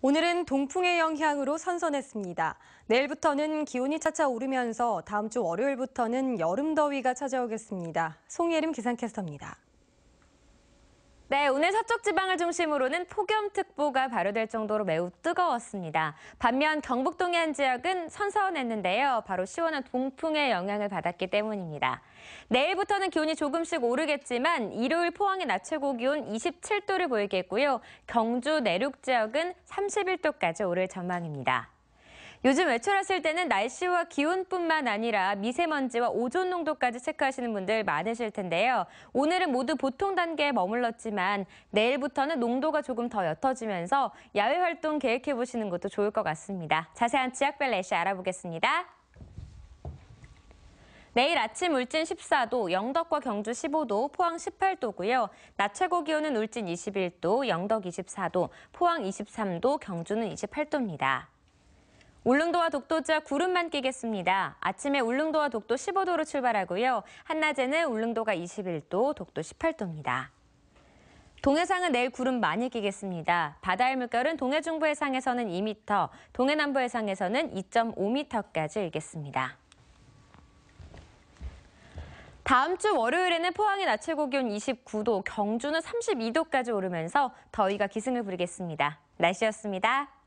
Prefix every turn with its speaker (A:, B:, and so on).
A: 오늘은 동풍의 영향으로 선선했습니다. 내일부터는 기온이 차차 오르면서 다음 주 월요일부터는 여름 더위가 찾아오겠습니다. 송예림 기상캐스터입니다. 네, 오늘 서쪽
B: 지방을 중심으로는 폭염특보가 발효될 정도로 매우 뜨거웠습니다. 반면 경북 동해안 지역은 선선했는데요. 바로 시원한 동풍의 영향을 받았기 때문입니다. 내일부터는 기온이 조금씩 오르겠지만 일요일 포항의 낮 최고 기온 27도를 보이겠고요. 경주 내륙 지역은 31도까지 오를 전망입니다. 요즘 외출하실 때는 날씨와 기온뿐만 아니라 미세먼지와 오존 농도까지 체크하시는 분들 많으실 텐데요. 오늘은 모두 보통 단계에 머물렀지만 내일부터는 농도가 조금 더 옅어지면서 야외 활동 계획해 보시는 것도 좋을 것 같습니다. 자세한 지역별 날씨 알아보겠습니다. 내일 아침 울진 14도, 영덕과 경주 15도, 포항 18도고요. 낮 최고 기온은 울진 21도, 영덕 24도, 포항 23도, 경주는 28도입니다. 울릉도와 독도자 구름만 끼겠습니다. 아침에 울릉도와 독도 15도로 출발하고요. 한낮에는 울릉도가 21도, 독도 18도입니다. 동해상은 내일 구름 많이 끼겠습니다. 바다 물결은 동해 중부 해상에서는 2m, 동해 남부 해상에서는 2.5m까지 일겠습니다. 다음 주 월요일에는 포항의 낮 최고 기온 29도, 경주는 32도까지 오르면서 더위가 기승을 부리겠습니다. 날씨였습니다.